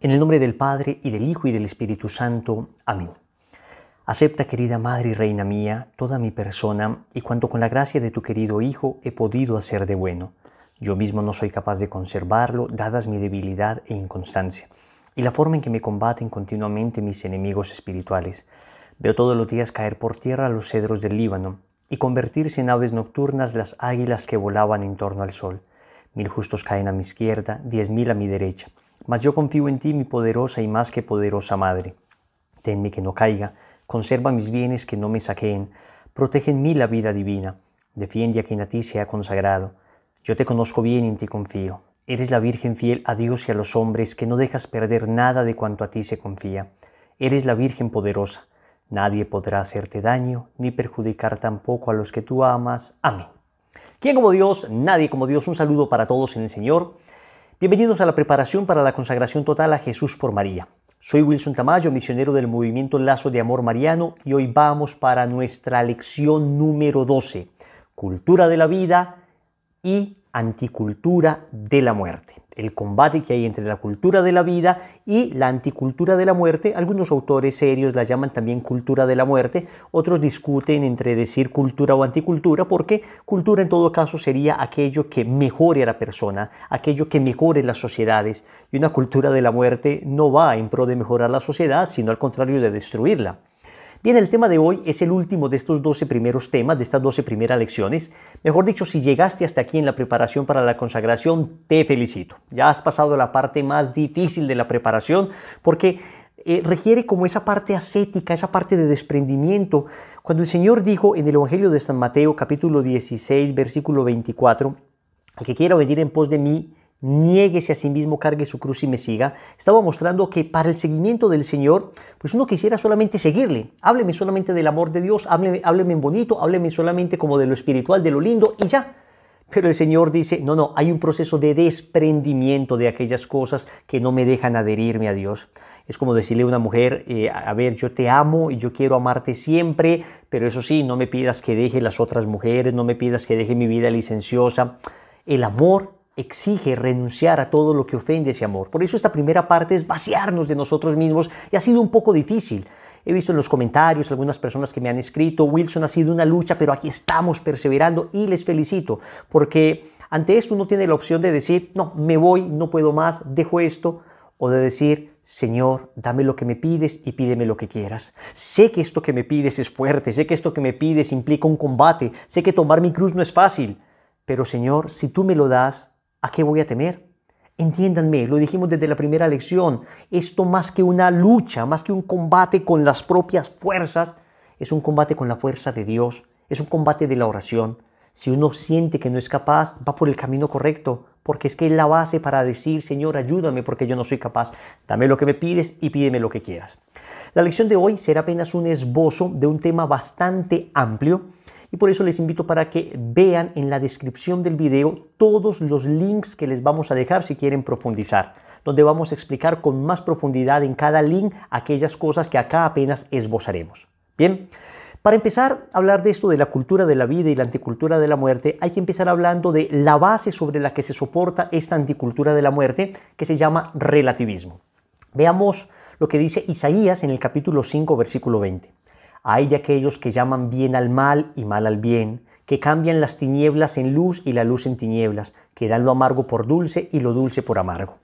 En el nombre del Padre y del Hijo y del Espíritu Santo. Amén. Acepta, querida Madre y Reina mía, toda mi persona y cuanto con la gracia de tu querido Hijo he podido hacer de bueno. Yo mismo no soy capaz de conservarlo, dadas mi debilidad e inconstancia, y la forma en que me combaten continuamente mis enemigos espirituales. Veo todos los días caer por tierra los cedros del Líbano, y convertirse en aves nocturnas las águilas que volaban en torno al sol. Mil justos caen a mi izquierda, diez mil a mi derecha mas yo confío en ti, mi poderosa y más que poderosa Madre. Tenme que no caiga, conserva mis bienes que no me saqueen, protege en mí la vida divina, defiende a quien a ti se ha consagrado. Yo te conozco bien y en ti confío. Eres la Virgen fiel a Dios y a los hombres, que no dejas perder nada de cuanto a ti se confía. Eres la Virgen poderosa. Nadie podrá hacerte daño, ni perjudicar tampoco a los que tú amas. Amén. ¿Quién como Dios? Nadie como Dios. Un saludo para todos en el Señor. Bienvenidos a la preparación para la consagración total a Jesús por María. Soy Wilson Tamayo, misionero del movimiento Lazo de Amor Mariano, y hoy vamos para nuestra lección número 12, Cultura de la Vida y Anticultura de la Muerte el combate que hay entre la cultura de la vida y la anticultura de la muerte. Algunos autores serios la llaman también cultura de la muerte, otros discuten entre decir cultura o anticultura, porque cultura en todo caso sería aquello que mejore a la persona, aquello que mejore las sociedades, y una cultura de la muerte no va en pro de mejorar la sociedad, sino al contrario de destruirla. Bien, el tema de hoy es el último de estos 12 primeros temas, de estas 12 primeras lecciones. Mejor dicho, si llegaste hasta aquí en la preparación para la consagración, te felicito. Ya has pasado la parte más difícil de la preparación porque eh, requiere como esa parte ascética, esa parte de desprendimiento. Cuando el Señor dijo en el Evangelio de San Mateo capítulo 16, versículo 24, que quiero venir en pos de mí, niéguese a sí mismo, cargue su cruz y me siga, estaba mostrando que para el seguimiento del Señor, pues uno quisiera solamente seguirle. Hábleme solamente del amor de Dios, hábleme, bonito, hábleme solamente como de lo espiritual, de lo lindo y ya. Pero el Señor dice, no, no, hay un proceso de desprendimiento de aquellas cosas que no me dejan adherirme a Dios. Es como decirle a una mujer, eh, a ver, yo te amo y yo quiero amarte siempre, pero eso sí, no me pidas que deje las otras mujeres, no me pidas que deje mi vida licenciosa. El amor exige renunciar a todo lo que ofende ese amor. Por eso esta primera parte es vaciarnos de nosotros mismos y ha sido un poco difícil. He visto en los comentarios algunas personas que me han escrito, Wilson ha sido una lucha, pero aquí estamos perseverando y les felicito, porque ante esto uno tiene la opción de decir, no, me voy, no puedo más, dejo esto, o de decir, Señor, dame lo que me pides y pídeme lo que quieras. Sé que esto que me pides es fuerte, sé que esto que me pides implica un combate, sé que tomar mi cruz no es fácil, pero Señor, si tú me lo das, ¿A qué voy a temer? Entiéndanme, lo dijimos desde la primera lección, esto más que una lucha, más que un combate con las propias fuerzas, es un combate con la fuerza de Dios, es un combate de la oración. Si uno siente que no es capaz, va por el camino correcto, porque es que es la base para decir, Señor, ayúdame porque yo no soy capaz, dame lo que me pides y pídeme lo que quieras. La lección de hoy será apenas un esbozo de un tema bastante amplio y por eso les invito para que vean en la descripción del video todos los links que les vamos a dejar si quieren profundizar, donde vamos a explicar con más profundidad en cada link aquellas cosas que acá apenas esbozaremos. Bien, para empezar a hablar de esto de la cultura de la vida y la anticultura de la muerte, hay que empezar hablando de la base sobre la que se soporta esta anticultura de la muerte, que se llama relativismo. Veamos lo que dice Isaías en el capítulo 5, versículo 20. Hay de aquellos que llaman bien al mal y mal al bien, que cambian las tinieblas en luz y la luz en tinieblas, que dan lo amargo por dulce y lo dulce por amargo.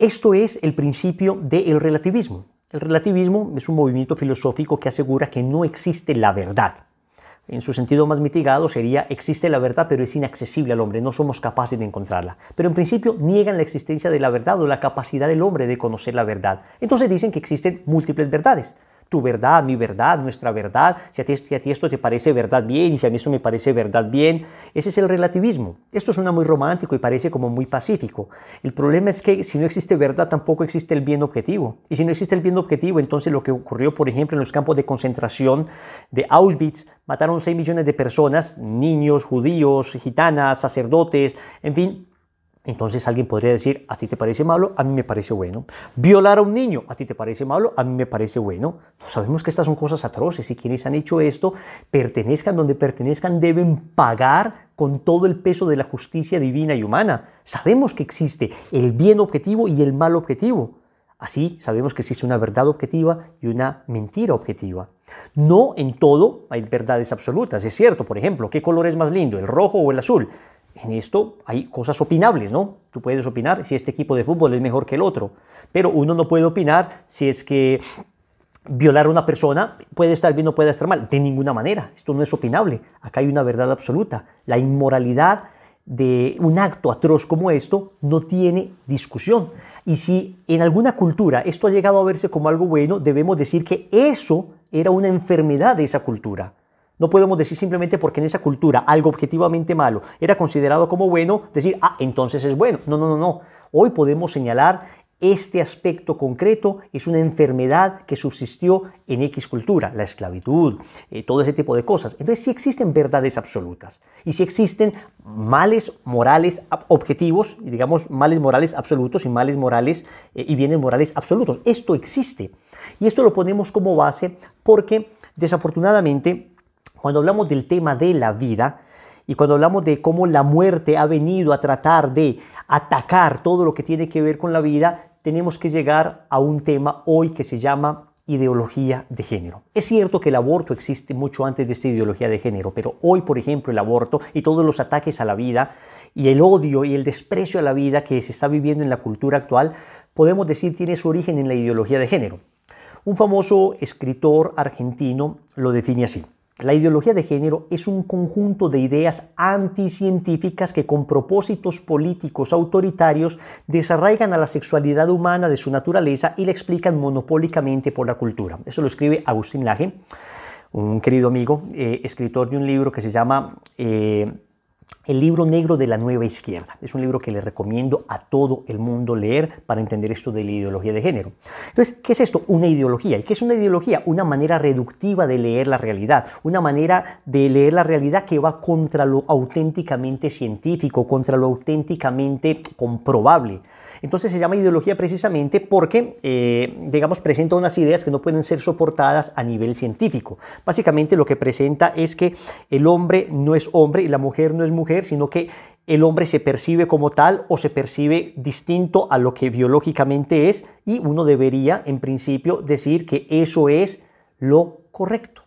Esto es el principio del relativismo. El relativismo es un movimiento filosófico que asegura que no existe la verdad. En su sentido más mitigado sería existe la verdad pero es inaccesible al hombre, no somos capaces de encontrarla. Pero en principio niegan la existencia de la verdad o la capacidad del hombre de conocer la verdad. Entonces dicen que existen múltiples verdades tu verdad, mi verdad, nuestra verdad, si a, ti, esto te parece verdad bien y si a mí eso me parece verdad bien, ese es el relativismo. Esto suena muy romántico y parece como muy pacífico. El problema es que si no existe verdad tampoco existe el bien objetivo. Y si no existe el bien objetivo, entonces lo que ocurrió, por ejemplo, en los campos de concentración de Auschwitz, mataron 6 millones de personas, niños, judíos, gitanas, sacerdotes, en fin, entonces alguien podría decir, a ti te parece malo, a mí me parece bueno. Violar a un niño, a ti te parece malo, a mí me parece bueno. Sabemos que estas son cosas atroces y quienes han hecho esto, pertenezcan donde pertenezcan, deben pagar con todo el peso de la justicia divina y humana. Sabemos que existe el bien objetivo y el mal objetivo. Así sabemos que existe una verdad objetiva y una mentira objetiva. No en todo hay verdades absolutas, es cierto, por ejemplo, ¿qué color es más lindo, el rojo o el azul? en esto hay cosas opinables, ¿no? Tú puedes opinar si este equipo de fútbol es mejor que el otro, pero uno no puede opinar si es que violar a una persona puede estar bien o puede estar mal, de ninguna manera, esto no es opinable, acá hay una verdad absoluta, la inmoralidad de un acto atroz como esto no tiene discusión. Y si en alguna cultura esto ha llegado a verse como algo bueno, debemos decir que eso era una enfermedad de esa cultura. No podemos decir simplemente porque en esa cultura algo objetivamente malo era considerado como bueno, decir, ah, entonces es bueno. No, no, no, no. Hoy podemos señalar este aspecto concreto es una enfermedad que subsistió en X cultura, la esclavitud, eh, todo ese tipo de cosas. Entonces si existen verdades absolutas y si existen males morales objetivos, digamos males morales absolutos y males morales eh, y bienes morales absolutos. Esto existe y esto lo ponemos como base porque desafortunadamente cuando hablamos del tema de la vida y cuando hablamos de cómo la muerte ha venido a tratar de atacar todo lo que tiene que ver con la vida, tenemos que llegar a un tema hoy que se llama ideología de género. Es cierto que el aborto existe mucho antes de esta ideología de género, pero hoy, por ejemplo, el aborto y todos los ataques a la vida y el odio y el desprecio a la vida que se está viviendo en la cultura actual, podemos decir tiene su origen en la ideología de género. Un famoso escritor argentino lo define así. La ideología de género es un conjunto de ideas anticientíficas que con propósitos políticos autoritarios desarraigan a la sexualidad humana de su naturaleza y la explican monopólicamente por la cultura. Eso lo escribe Agustín Laje, un querido amigo, eh, escritor de un libro que se llama... Eh, el libro negro de la nueva izquierda. Es un libro que le recomiendo a todo el mundo leer para entender esto de la ideología de género. Entonces, ¿qué es esto? Una ideología. ¿Y qué es una ideología? Una manera reductiva de leer la realidad. Una manera de leer la realidad que va contra lo auténticamente científico, contra lo auténticamente comprobable. Entonces se llama ideología precisamente porque, eh, digamos, presenta unas ideas que no pueden ser soportadas a nivel científico. Básicamente lo que presenta es que el hombre no es hombre y la mujer no es mujer sino que el hombre se percibe como tal o se percibe distinto a lo que biológicamente es y uno debería, en principio, decir que eso es lo correcto.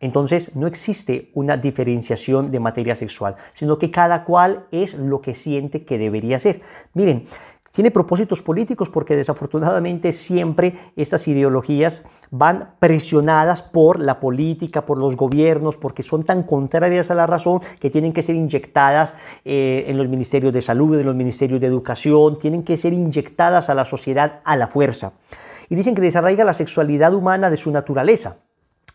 Entonces no existe una diferenciación de materia sexual, sino que cada cual es lo que siente que debería ser. Miren, tiene propósitos políticos porque desafortunadamente siempre estas ideologías van presionadas por la política, por los gobiernos, porque son tan contrarias a la razón que tienen que ser inyectadas eh, en los ministerios de salud, en los ministerios de educación, tienen que ser inyectadas a la sociedad a la fuerza. Y dicen que desarraiga la sexualidad humana de su naturaleza.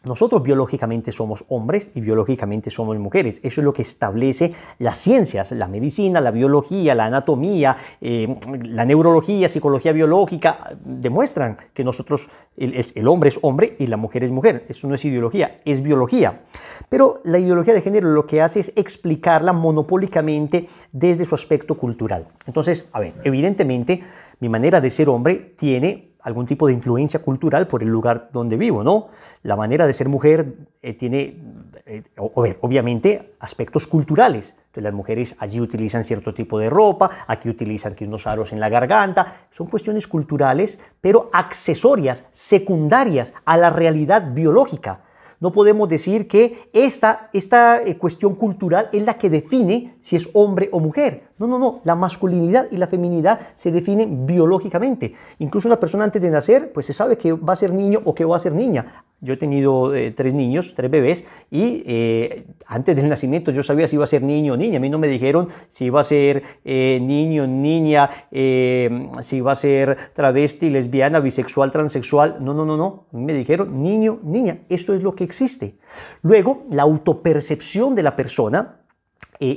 Nosotros biológicamente somos hombres y biológicamente somos mujeres. Eso es lo que establece las ciencias, la medicina, la biología, la anatomía, eh, la neurología, psicología biológica, demuestran que nosotros, el, el, hombre es hombre y la mujer es mujer. Eso no es ideología, es biología. Pero la ideología de género lo que hace es explicarla monopólicamente desde su aspecto cultural. Entonces, a ver, evidentemente mi manera de ser hombre tiene algún tipo de influencia cultural por el lugar donde vivo, ¿no? La manera de ser mujer eh, tiene, eh, obviamente, aspectos culturales. Entonces las mujeres allí utilizan cierto tipo de ropa, aquí utilizan que unos aros en la garganta. Son cuestiones culturales, pero accesorias, secundarias a la realidad biológica. No podemos decir que esta, esta eh, cuestión cultural es la que define si es hombre o mujer. No, no, no. La masculinidad y la feminidad se definen biológicamente. Incluso una persona antes de nacer, pues se sabe que va a ser niño o que va a ser niña. Yo he tenido eh, tres niños, tres bebés, y eh, antes del nacimiento yo sabía si iba a ser niño o niña. A mí no me dijeron si iba a ser eh, niño, niña, em, si iba a ser travesti, lesbiana, bisexual, transexual. No, no, no, no. me dijeron niño, niña. Esto es lo que existe. Luego, la autopercepción de la persona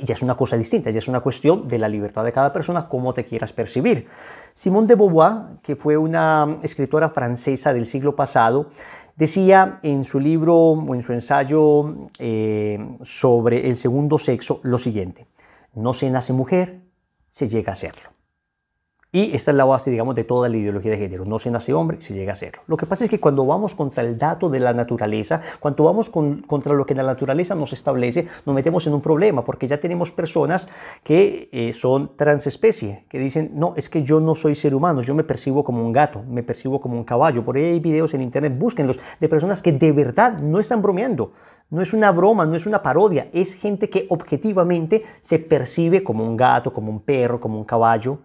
ya es una cosa distinta, ya es una cuestión de la libertad de cada persona, cómo te quieras percibir. Simone de Beauvoir, que fue una escritora francesa del siglo pasado, decía en su libro o en su ensayo eh, sobre el segundo sexo lo siguiente, no se nace mujer, se llega a serlo. Y esta es la base, digamos, de toda la ideología de género. No se nace hombre, se llega a serlo. Lo que pasa es que cuando vamos contra el dato de la naturaleza, cuando vamos contra lo que la naturaleza nos establece, nos metemos en un problema, porque ya tenemos personas que eh, son transespecie, que dicen, no, es que yo no soy ser humano, yo me percibo como un gato, me percibo como un caballo. Por ahí hay videos en internet, búsquenlos, de personas que de verdad no están bromeando. No es una broma, no es una parodia, es gente que objetivamente se percibe como un gato, como un perro, como un caballo.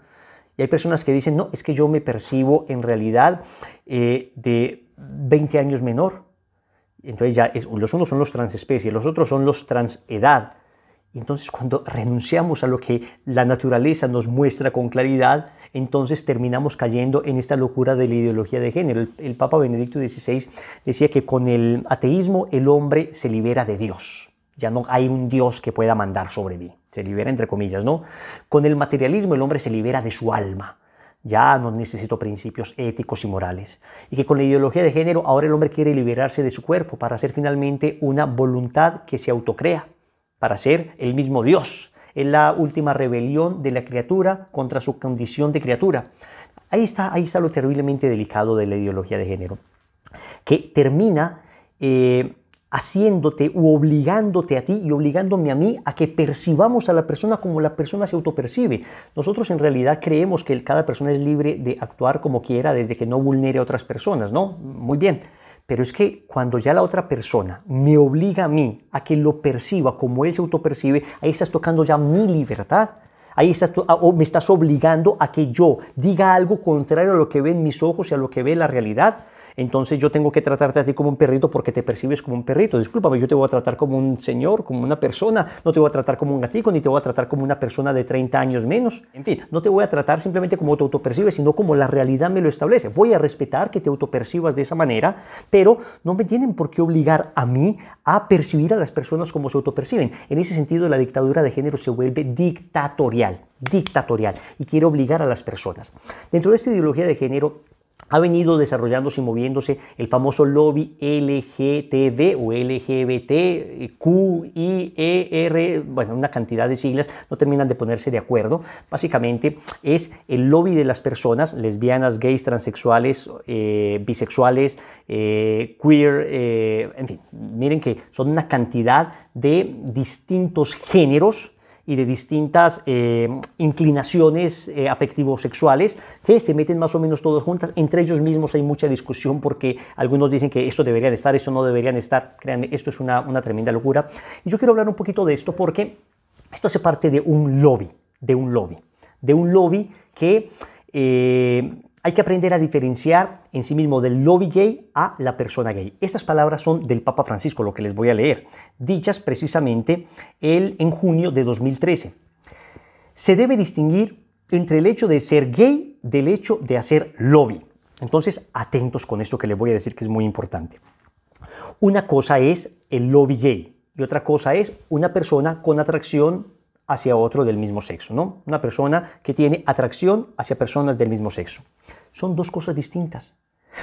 Y hay personas que dicen, no, es que yo me percibo en realidad eh, de 20 años menor. Entonces ya los unos son los transespecies, los otros son los transedad. Entonces cuando renunciamos a lo que la naturaleza nos muestra con claridad, entonces terminamos cayendo en esta locura de la ideología de género. el Papa Benedicto XVI decía que con el ateísmo el hombre se libera de Dios. Ya no hay un Dios que pueda mandar sobre mí se libera entre comillas, ¿no? Con el materialismo el hombre se libera de su alma. Ya no necesito principios éticos y morales. Y que con la ideología de género ahora el hombre quiere liberarse de su cuerpo para ser finalmente una voluntad que se autocrea, para ser el mismo Dios. Es la última rebelión de la criatura contra su condición de criatura. Ahí está, ahí está lo terriblemente delicado de la ideología de género, que termina eh, haciéndote u obligándote a ti y obligándome a mí a que percibamos a la persona como la persona se autopercibe. Nosotros en realidad creemos que cada persona es libre de actuar como quiera desde que no vulnere a otras personas, ¿no? Muy bien. Pero es que cuando ya la otra persona me obliga a mí a que lo perciba como él se autopercibe, ahí estás tocando ya mi libertad. Ahí estás, ah, o me estás obligando a que yo diga algo contrario a lo que ven mis ojos y a lo que ve la realidad entonces yo tengo que tratarte a ti como un perrito porque te percibes como un perrito. Discúlpame, yo te voy a tratar como un señor, como una persona, no te voy a tratar como un gatito ni te voy a tratar como una persona de 30 años menos. En fin, no te voy a tratar simplemente como te autopercibes, sino como la realidad me lo establece. Voy a respetar que te autopercibas de esa manera, pero no me tienen por qué obligar a mí a percibir a las personas como se autoperciben. En ese sentido, la dictadura de género se vuelve dictatorial, dictatorial, y quiere obligar a las personas. Dentro de esta ideología de género, ha venido desarrollándose y moviéndose el famoso lobby LGTB o LGBTQIER, eh, bueno, una cantidad de siglas, no terminan de ponerse de acuerdo. Básicamente es el lobby de las personas lesbianas, gays, transexuales, eh, bisexuales, eh, queer, en fin, miren que son una cantidad de distintos géneros y de distintas eh, inclinaciones eh, afectivos sexuales que se meten más o menos todas juntas. Entre ellos mismos hay mucha discusión porque algunos dicen que esto deberían estar, esto no deberían estar. Créanme, esto es una, una tremenda locura. Y yo quiero hablar un poquito de esto porque esto hace parte de un lobby, de un lobby, de un lobby que... Eh, hay que aprender a diferenciar en sí mismo del lobby gay a la persona gay. Estas palabras son del Papa Francisco, lo que les voy a leer, dichas precisamente él en junio de 2013. Se debe distinguir entre el hecho de ser gay del hecho de hacer lobby. Entonces, atentos con esto que les voy a decir que es muy importante. Una cosa es el lobby gay y otra cosa es una persona con atracción hacia otro del mismo sexo, ¿no? Una persona que tiene atracción hacia personas del mismo sexo. Son dos cosas distintas,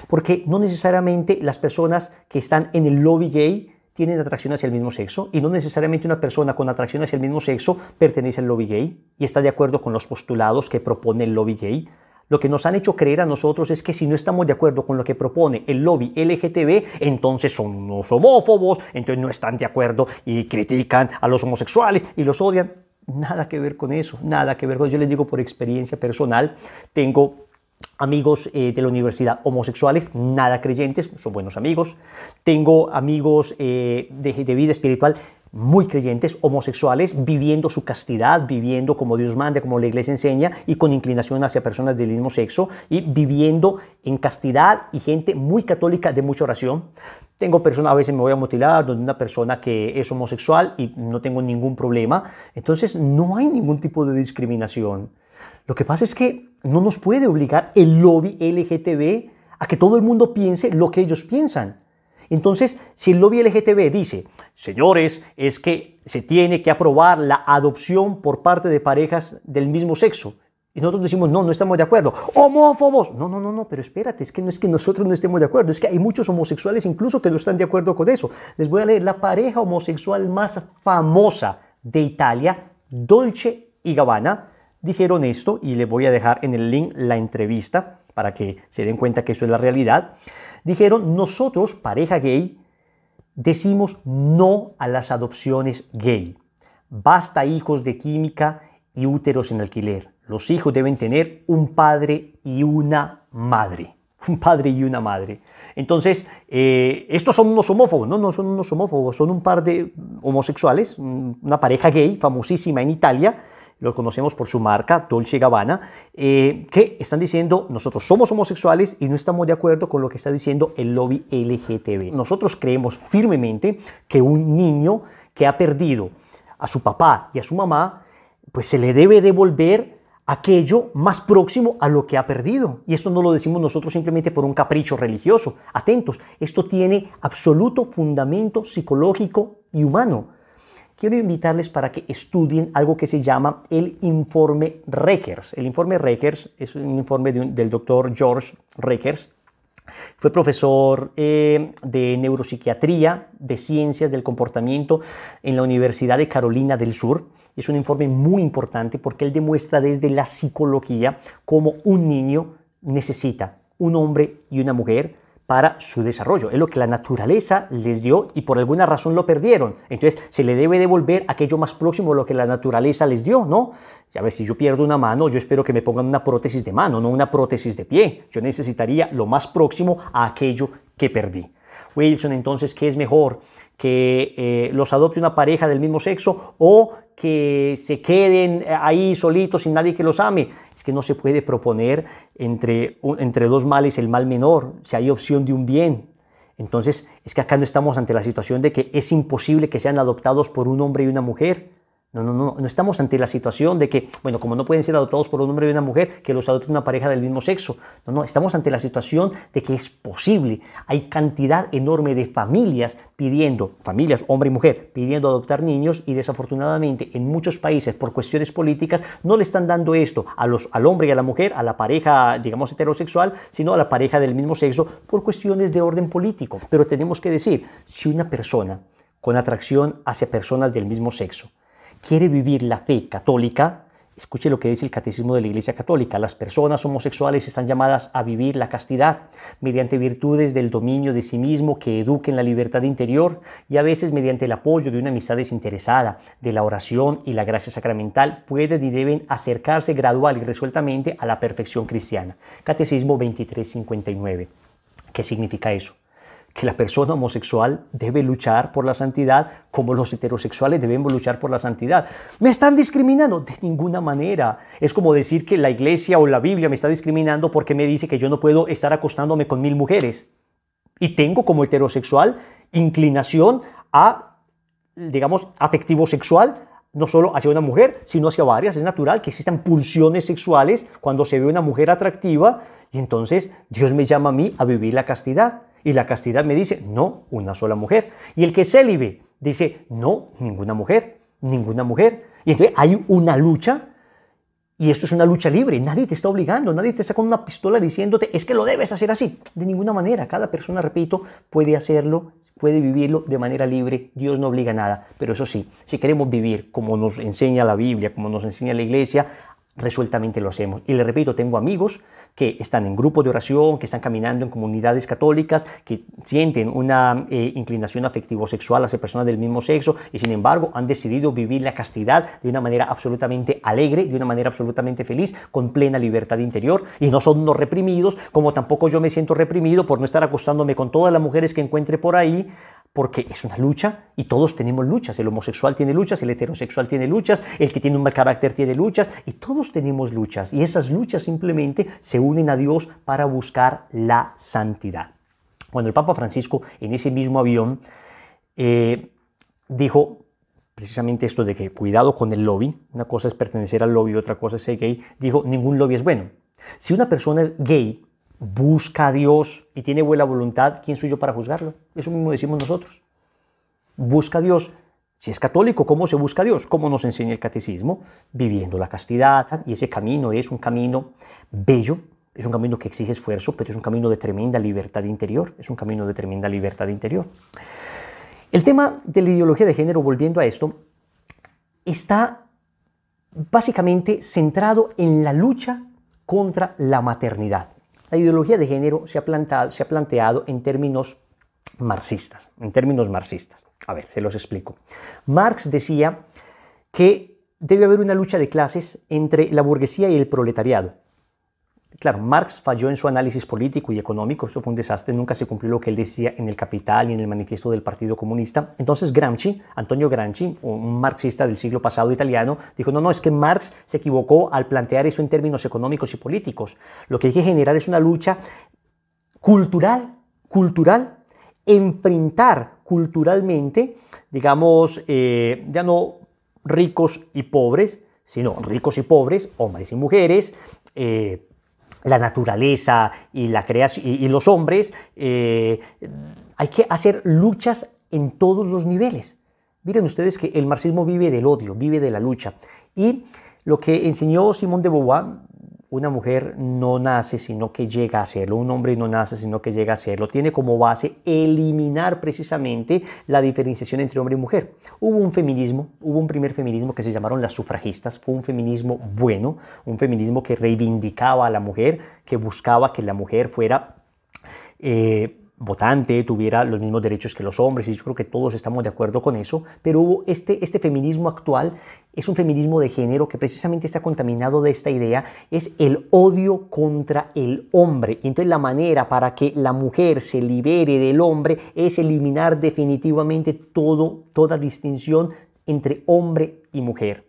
porque no necesariamente las personas que están en el lobby gay tienen atracción hacia el mismo sexo y no necesariamente una persona con atracción hacia el mismo sexo pertenece al lobby gay y está de acuerdo con los postulados que propone el lobby gay. Lo que nos han hecho creer a nosotros es que si no estamos de acuerdo con lo que propone el lobby LGTB, entonces son homófobos, entonces no están de acuerdo y critican a los homosexuales y los odian. Nada que ver con eso, nada que ver con eso. Yo les digo por experiencia personal, tengo amigos eh, de la universidad homosexuales, nada creyentes, son buenos amigos. Tengo amigos eh, de, de, vida espiritual muy creyentes, homosexuales, viviendo su castidad, viviendo como Dios manda, como la iglesia enseña, y con inclinación hacia personas del mismo sexo, y viviendo en castidad y gente muy católica de mucha oración. Tengo personas, a veces me voy a mutilar, donde una persona que es homosexual y no tengo ningún problema. Entonces no hay ningún tipo de discriminación. Lo que pasa es que no nos puede obligar el lobby LGTB a que todo el mundo piense lo que ellos piensan. Entonces, si el lobby LGTB dice, señores, es que se tiene que aprobar la adopción por parte de parejas del mismo sexo, y nosotros decimos, no, no estamos de acuerdo. Homófobos. No, no, no, no, pero espérate, es que no es que nosotros no estemos de acuerdo, es que hay muchos homosexuales incluso que no están de acuerdo con eso. Les voy a leer la pareja homosexual más famosa de Italia, Dolce y Gabbana, dijeron esto y les voy a dejar en el link la entrevista para que se den cuenta que eso es la realidad. Dijeron, nosotros, pareja gay, decimos no a las adopciones gay. Basta hijos de química y úteros en alquiler. Los hijos deben tener un padre y una madre. Un padre y una madre. Entonces, eh, estos son unos homófobos, ¿no? No son unos homófobos, son un par de homosexuales, una pareja gay famosísima en Italia, lo conocemos por su marca, Dolce Gabbana, eh, que están diciendo nosotros somos homosexuales y no estamos de acuerdo con lo que está diciendo el lobby LGTB. Nosotros creemos firmemente que un niño que ha perdido a su papá y a su mamá, pues se le debe devolver aquello más próximo a lo que ha perdido. Y esto no lo decimos nosotros simplemente por un capricho religioso. Atentos, esto tiene absoluto fundamento psicológico y humano quiero invitarles para que estudien algo que se llama el informe Rekers. El informe Rekers es un informe del doctor George Rekers. Fue profesor eh, de neuropsiquiatría, de ciencias del comportamiento en la Universidad de Carolina del Sur. Es un informe muy importante porque él demuestra desde la psicología cómo un niño necesita un hombre y una mujer para su desarrollo. Es lo que la naturaleza les dio y por alguna razón lo perdieron. Entonces se le debe devolver aquello más próximo a lo que la naturaleza les dio, ¿no? A ver, si yo pierdo una mano, yo espero que me pongan una prótesis de mano, no una prótesis de pie. Yo necesitaría lo más próximo a aquello que perdí. Wilson, entonces, ¿qué es mejor? ¿Que eh, los adopte una pareja del mismo sexo o que se queden eh, ahí solitos sin nadie que los ame. Es que no se puede proponer entre, entre dos males el mal menor, si hay opción de un bien. Entonces, es que acá no estamos ante la situación de que es imposible que sean adoptados por un hombre y una mujer. No, no, no, no estamos ante la situación de que, bueno, como no pueden ser adoptados por un hombre y una mujer, que los adopte una pareja del mismo sexo. No, no, estamos ante la situación de que es posible. Hay cantidad enorme de familias pidiendo, familias, hombre y mujer, pidiendo adoptar niños y desafortunadamente en muchos países por cuestiones políticas no le están dando esto a los, al hombre y a la mujer, a la pareja, digamos, heterosexual, sino a la pareja del mismo sexo por cuestiones de orden político. Pero tenemos que decir, si una persona con atracción hacia personas del mismo sexo, quiere vivir la fe católica, Escuche lo que dice el Catecismo de la Iglesia Católica. Las personas homosexuales están llamadas a vivir la castidad mediante virtudes del dominio de sí mismo que eduquen la libertad interior y a veces mediante el apoyo de una amistad desinteresada, de la oración y la gracia sacramental, pueden y deben acercarse gradual y resueltamente a la perfección cristiana. Catecismo 2359. ¿Qué significa eso? que la persona homosexual debe luchar por la santidad como los heterosexuales debemos luchar por la santidad. ¿Me están discriminando? De ninguna manera. Es como decir que la iglesia o la Biblia me está discriminando porque me dice que yo no puedo estar acostándome con mil mujeres. Y tengo como heterosexual inclinación a, digamos, afectivo sexual, no solo hacia una mujer, sino hacia varias. Es natural que existan pulsiones sexuales cuando se ve una mujer atractiva y entonces Dios me llama a mí a vivir la castidad. Y la castidad me dice, no, una sola mujer. Y el que es célibe dice, no, ninguna mujer, ninguna mujer. Y entonces hay una lucha y esto es una lucha libre, nadie te está obligando, nadie te está con una pistola diciéndote, es que lo debes hacer así. De ninguna manera, cada persona, repito, puede hacerlo, puede vivirlo de manera libre, Dios no obliga nada. Pero eso sí, si queremos vivir como nos enseña la Biblia, como nos enseña la iglesia, resueltamente lo hacemos. Y le repito, tengo amigos que están en grupos de oración, que están caminando en comunidades católicas, que sienten una eh, inclinación afectivo-sexual hacia personas del mismo sexo y sin embargo han decidido vivir la castidad de una manera absolutamente alegre, de una manera absolutamente feliz, con plena libertad interior y no son no reprimidos, como tampoco yo me siento reprimido por no estar acostándome con todas las mujeres que encuentre por ahí, porque es una lucha y todos tenemos luchas. El homosexual tiene luchas, el heterosexual tiene luchas, el que tiene un mal carácter tiene luchas y todos tenemos luchas. Y esas luchas simplemente se unen a Dios para buscar la santidad. Cuando el Papa Francisco en ese mismo avión eh, dijo precisamente esto de que cuidado con el lobby, una cosa es pertenecer al lobby, otra cosa es ser gay, dijo ningún lobby es bueno. Si una persona es gay, busca a Dios y tiene buena voluntad, ¿quién soy yo para juzgarlo? Eso mismo decimos nosotros. Busca a Dios. Si es católico, ¿cómo se busca a Dios? ¿Cómo nos enseña el catecismo? Viviendo la castidad. Y ese camino es un camino bello, es un camino que exige esfuerzo, pero es un camino de tremenda libertad interior. Es un camino de tremenda libertad interior. El tema de la ideología de género, volviendo a esto, está básicamente centrado en la lucha contra la maternidad la ideología de género se ha, plantado, se ha planteado en términos marxistas, en términos marxistas. A ver, se los explico. Marx decía que debe haber una lucha de clases entre la burguesía y el proletariado Claro, Marx falló en su análisis político y económico, eso fue un desastre, nunca se cumplió lo que él decía en El Capital y en el manifiesto del Partido Comunista. Entonces Gramsci, Antonio Gramsci, un marxista del siglo pasado italiano, dijo, no, no, es que Marx se equivocó al plantear eso en términos económicos y políticos. Lo que hay que generar es una lucha cultural, cultural, enfrentar culturalmente, digamos, eh, ya no ricos y pobres, sino ricos y pobres, hombres y mujeres, eh, la naturaleza y, la y, los hombres, eh, hay que hacer luchas en todos los niveles. Miren ustedes que el marxismo vive del odio, vive de la lucha. Y lo que enseñó Simón de Beauvoir una mujer no nace sino que llega a serlo, un hombre no nace sino que llega a serlo, tiene como base eliminar precisamente la diferenciación entre hombre y mujer. Hubo un feminismo, hubo un primer feminismo que se llamaron las sufragistas, fue un feminismo bueno, un feminismo que reivindicaba a la mujer, que buscaba que la mujer fuera... Eh, votante tuviera los mismos derechos que los hombres, y yo creo que todos estamos de acuerdo con eso, pero hubo este, este feminismo actual es un feminismo de género que precisamente está contaminado de esta idea, es el odio contra el hombre. Y entonces la manera para que la mujer se libere del hombre es eliminar definitivamente todo, toda distinción entre hombre y mujer.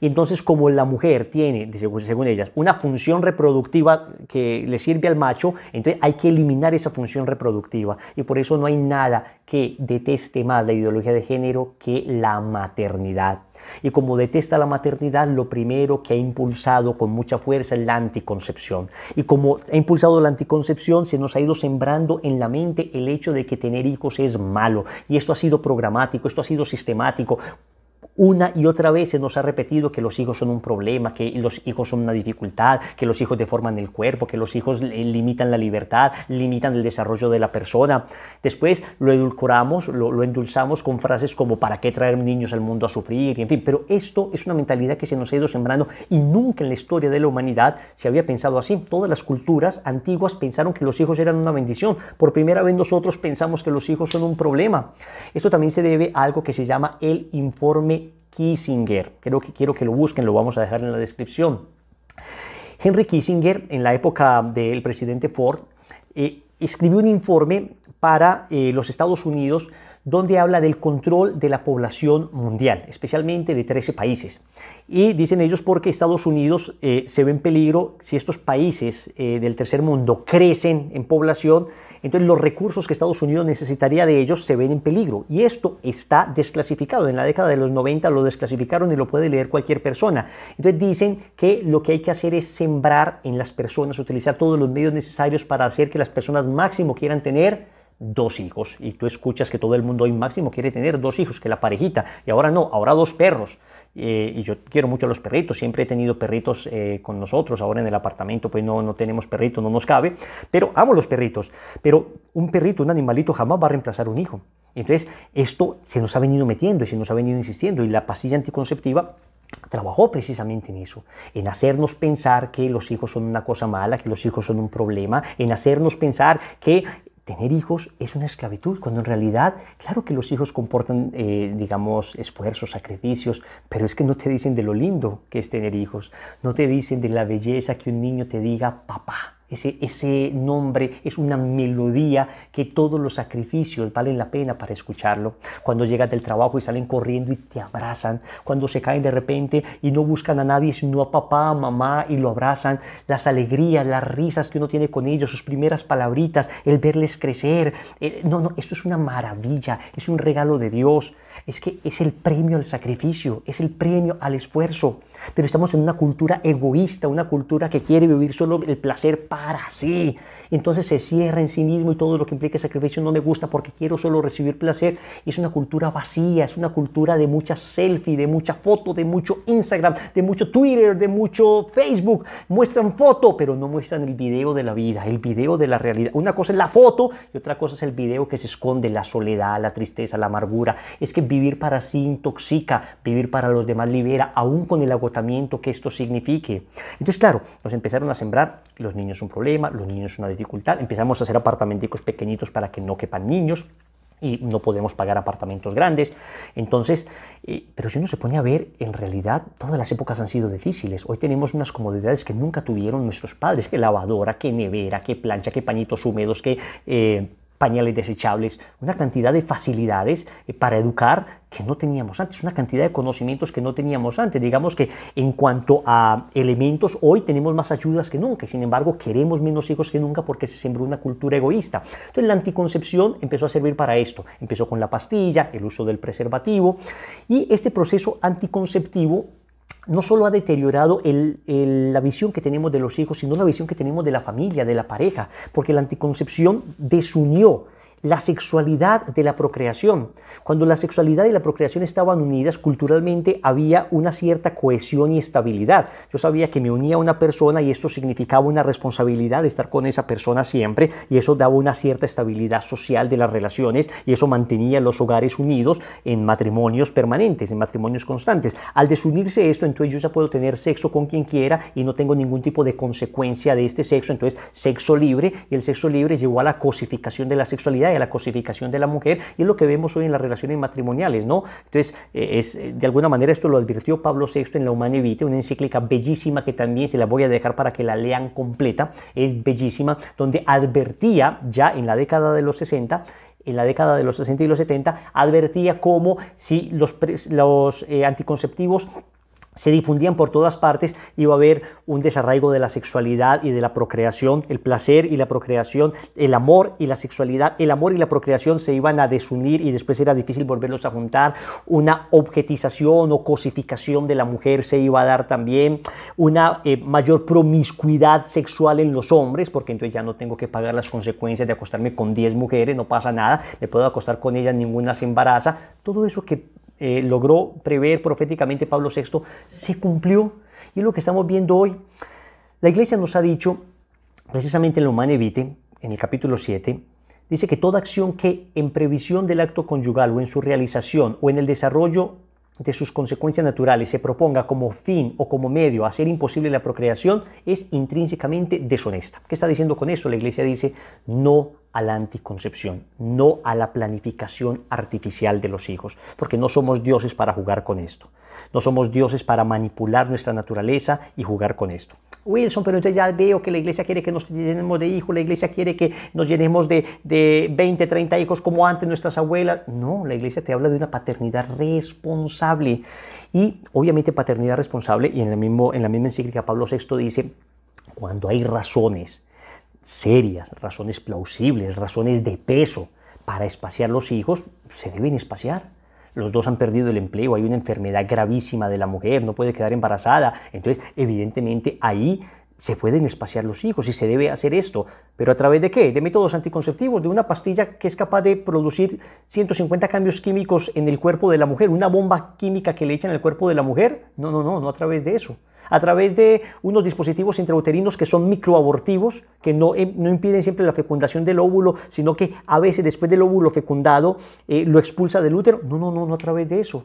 Y entonces como la mujer tiene, pues, según ellas, una función reproductiva que le sirve al macho, entonces hay que eliminar esa función reproductiva. Y por eso no hay nada que deteste más la ideología de género que la maternidad. Y como detesta la maternidad, lo primero que ha impulsado con mucha fuerza es la anticoncepción. Y como ha impulsado la anticoncepción, se nos ha ido sembrando en la mente el hecho de que tener hijos es malo. Y esto ha sido programático, esto ha sido sistemático una y otra vez se nos ha repetido que los hijos son un problema, que los hijos son una dificultad, que los hijos deforman el cuerpo, que los hijos limitan la libertad, limitan el desarrollo de la persona. Después lo edulcoramos, lo, endulzamos con frases como ¿para qué traer niños al mundo a sufrir? en fin, pero esto es una mentalidad que se nos ha ido sembrando y nunca en la historia de la humanidad se había pensado así. Todas las culturas antiguas pensaron que los hijos eran una bendición. Por primera vez nosotros pensamos que los hijos son un problema. Esto también se debe a algo que se llama el informe Kissinger. Creo que quiero que lo busquen, lo vamos a dejar en la descripción. Henry Kissinger, en la época del presidente Ford, eh, escribió un informe para eh, los Estados Unidos donde habla del control de la población mundial, especialmente de 13 países. Y dicen ellos porque Estados Unidos eh, se ve en peligro si estos países eh, del tercer mundo crecen en población, entonces los recursos que Estados Unidos necesitaría de ellos se ven en peligro. Y esto está desclasificado. En la década de los 90 lo desclasificaron y lo puede leer cualquier persona. Entonces dicen que lo que hay que hacer es sembrar en las personas, utilizar todos los medios necesarios para hacer que las personas máximo quieran tener dos hijos. Y tú escuchas que todo el mundo hoy máximo quiere tener dos hijos, que la parejita. Y ahora no, ahora dos perros. Eh, y yo quiero mucho a los perritos, siempre he tenido perritos eh, con nosotros, ahora en el apartamento pues no, no tenemos perrito, no nos cabe, pero amo los perritos, pero un perrito, un animalito jamás va a reemplazar un hijo. Entonces, esto se nos ha venido metiendo y se nos ha venido insistiendo y la pasilla anticonceptiva trabajó precisamente en eso, en hacernos pensar que los hijos son una cosa mala, que los hijos son un problema, en hacernos pensar que tener hijos es una esclavitud, cuando en realidad, claro que los hijos comportan, eh, digamos, esfuerzos, sacrificios, pero es que no te dicen de lo lindo que es tener hijos, no te dicen de la belleza que un niño te diga papá ese, ese nombre es una melodía que todos los sacrificios valen la pena para escucharlo. Cuando llegas del trabajo y salen corriendo y te abrazan. Cuando se caen de repente y no buscan a nadie sino a papá, mamá y lo abrazan. Las alegrías, las risas que uno tiene con ellos, sus primeras palabritas, el verles crecer. Eh, no, no, esto es una maravilla, es un regalo de Dios. Es que es el premio al sacrificio, es el premio al esfuerzo. Pero estamos en una cultura egoísta, una cultura que quiere vivir solo el placer así, Entonces se cierra en sí mismo y todo lo que implica sacrificio no me gusta porque quiero solo recibir placer. Es una cultura vacía, es una cultura de mucha selfie, de mucha foto, de mucho Instagram, de mucho Twitter, de mucho Facebook. Muestran foto, pero no muestran el video de la vida, el video de la realidad. Una cosa es la foto y otra cosa es el video que se esconde, la soledad, la tristeza, la amargura. Es que vivir para sí intoxica, vivir para los demás libera, aún con el agotamiento que esto signifique. Entonces, claro, nos empezaron a sembrar los niños un problema, los niños una dificultad, empezamos a hacer apartamentos pequeñitos para que no quepan niños, y no podemos pagar apartamentos grandes. Entonces, eh, pero si uno se pone a ver, en realidad todas las épocas han sido difíciles. Hoy tenemos unas comodidades que nunca tuvieron nuestros padres, que lavadora, que nevera, que plancha, que pañitos húmedos, que... Eh, pañales desechables, una cantidad de facilidades eh, para educar que no teníamos antes, una cantidad de conocimientos que no teníamos antes. Digamos que en cuanto a elementos, hoy tenemos más ayudas que nunca, sin embargo queremos menos hijos que nunca porque se sembró una cultura egoísta. Entonces la anticoncepción empezó a servir para esto, empezó con la pastilla, el uso del preservativo, y este proceso anticonceptivo no solo ha deteriorado la visión que tenemos de los hijos, sino la visión que tenemos de la familia, de la pareja, porque la anticoncepción desunió la sexualidad de la procreación. Cuando la sexualidad y la procreación estaban unidas, culturalmente había una cierta cohesión y estabilidad. Yo sabía que me unía a una persona y esto significaba una responsabilidad de estar con esa persona siempre y eso daba una cierta estabilidad social de las relaciones y eso mantenía los hogares unidos en matrimonios permanentes, en matrimonios constantes. Al desunirse esto, entonces yo ya puedo tener sexo con quien quiera y no tengo ningún tipo de consecuencia de este sexo, entonces sexo libre y el sexo libre llevó a la cosificación de la sexualidad y la cosificación de la mujer, y es lo que vemos hoy en las relaciones matrimoniales, ¿no? Entonces, eh, es, eh, de alguna manera esto lo advirtió Pablo VI en La Humana Vitae, una encíclica bellísima que también se la voy a dejar para que la lean completa, es bellísima, donde advertía ya en la década de los 60 en la década de los 60 y los 70, advertía cómo si los, los eh, anticonceptivos se difundían por todas partes, iba a haber un desarraigo de la sexualidad y de la procreación, el placer y la procreación, el amor y la sexualidad, el amor y la procreación se iban a desunir y después era difícil volverlos a juntar, una objetización o cosificación de la mujer se iba a dar también, una eh, mayor promiscuidad sexual en los hombres, porque entonces ya no tengo que pagar las consecuencias de acostarme con 10 mujeres, no pasa nada, me puedo acostar con ellas, ninguna se embaraza, todo eso que eh, logró prever proféticamente Pablo VI, se cumplió. Y es lo que estamos viendo hoy. La Iglesia nos ha dicho, precisamente en la humano en el capítulo 7, dice que toda acción que en previsión del acto conyugal o en su realización o en el desarrollo de sus consecuencias naturales se proponga como fin o como medio a hacer imposible la procreación es intrínsecamente deshonesta. ¿Qué está diciendo con eso? La iglesia dice no a la anticoncepción, no a la planificación artificial de los hijos, porque no somos dioses para jugar con esto, no somos dioses para manipular nuestra naturaleza y jugar con esto. Wilson, pero entonces ya veo que la iglesia quiere que nos llenemos de hijos, la iglesia quiere que nos llenemos de, de 20, 30 hijos como antes nuestras abuelas. No, la iglesia te habla de una paternidad responsable. Y obviamente paternidad responsable, y en, la mismo, en la misma encíclica Pablo VI dice, cuando hay razones, serias, razones plausibles, razones de peso para espaciar los hijos, se deben espaciar. Los dos han perdido el empleo, hay una enfermedad gravísima de la mujer, no puede quedar embarazada. Entonces, evidentemente, ahí se pueden espaciar los hijos y se debe hacer esto. ¿Pero a través de qué? De métodos anticonceptivos, de una pastilla que es capaz de producir 150 cambios químicos en el cuerpo de la mujer, una bomba química que le echan al cuerpo de la mujer. No, no, no, no a través de eso. A través de unos dispositivos intrauterinos que son microabortivos, que no, em, no impiden siempre la fecundación del óvulo, sino que a veces después del óvulo fecundado eh, lo expulsa del útero. No, no, no, no a través de eso.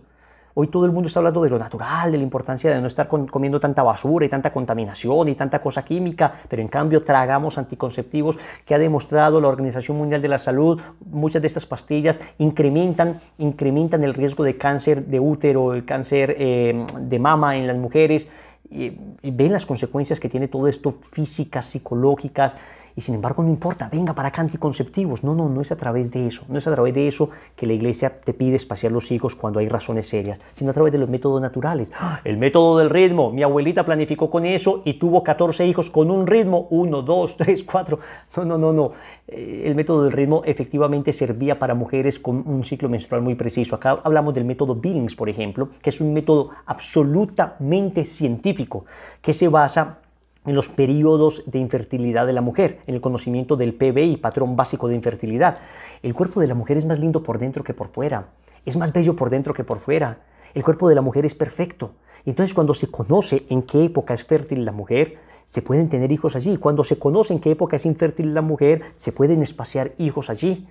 Hoy todo el mundo está hablando de lo natural, de la importancia de no estar comiendo tanta basura y tanta contaminación y tanta cosa química, pero en cambio tragamos anticonceptivos que ha demostrado la Organización Mundial de la Salud, muchas de estas pastillas incrementan, incrementan el riesgo de cáncer de útero, el cáncer eh, de mama en las mujeres, y, ven las consecuencias que tiene todo esto físicas, psicológicas, y sin embargo, no importa, venga para acá anticonceptivos. No, no, no es a través de eso. No es a través de eso que la iglesia te pide espaciar los hijos cuando hay razones serias, sino a través de los métodos naturales. ¡Ah! El método del ritmo. Mi abuelita planificó con eso y tuvo 14 hijos con un ritmo. Uno, dos, tres, cuatro. No, no, no, no. Eh, el método del ritmo efectivamente servía para mujeres con un ciclo menstrual muy preciso. Acá hablamos del método Billings, por ejemplo, que es un método absolutamente científico que se basa en los periodos de infertilidad de la mujer, en el conocimiento del PBI, patrón básico de infertilidad. El cuerpo de la mujer es más lindo por dentro que por fuera, es más bello por dentro que por fuera. El cuerpo de la mujer es perfecto. entonces cuando se conoce en qué época es fértil la mujer, se pueden tener hijos allí. Cuando se conoce en qué época es infértil la mujer, se pueden espaciar hijos allí.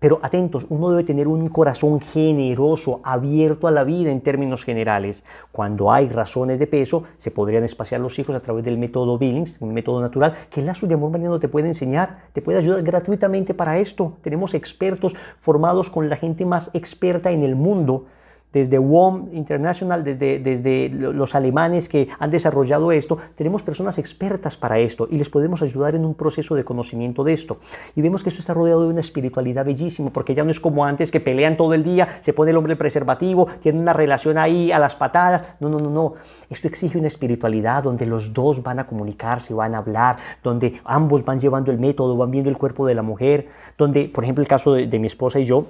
Pero atentos, uno debe tener un corazón generoso, abierto a la vida en términos generales. Cuando hay razones de peso, se podrían espaciar los hijos a través del método Billings, un método natural que el lazo de amor mariano te puede enseñar, te puede ayudar gratuitamente para esto. Tenemos expertos formados con la gente más experta en el mundo desde WOM International, desde, desde los alemanes que han desarrollado esto, tenemos personas expertas para esto y les podemos ayudar en un proceso de conocimiento de esto. Y vemos que esto está rodeado de una espiritualidad bellísima, porque ya no es como antes que pelean todo el día, se pone el hombre el preservativo, tiene una relación ahí a las patadas. No, no, no, no. Esto exige una espiritualidad donde los dos van a comunicarse, van a hablar, donde ambos van llevando el método, van viendo el cuerpo de la mujer, donde, por ejemplo, el caso de mi esposa y yo,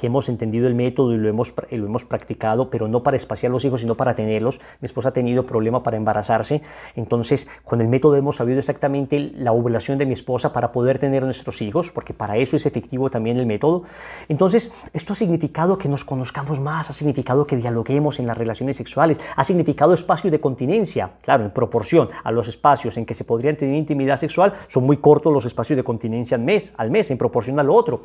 que hemos entendido el método y lo hemos, lo hemos practicado, pero no para espaciar los hijos, sino para tenerlos. Mi esposa ha tenido problema para embarazarse, entonces con el método hemos sabido exactamente la ovulación de mi esposa para poder tener nuestros hijos, porque para eso es efectivo también el método. Entonces, esto ha significado que nos conozcamos más, ha significado que dialoguemos en las relaciones sexuales, ha significado espacios de continencia, claro, en proporción a los espacios en que se podrían tener intimidad sexual, son muy cortos los espacios de continencia al mes, al mes en proporción a lo otro.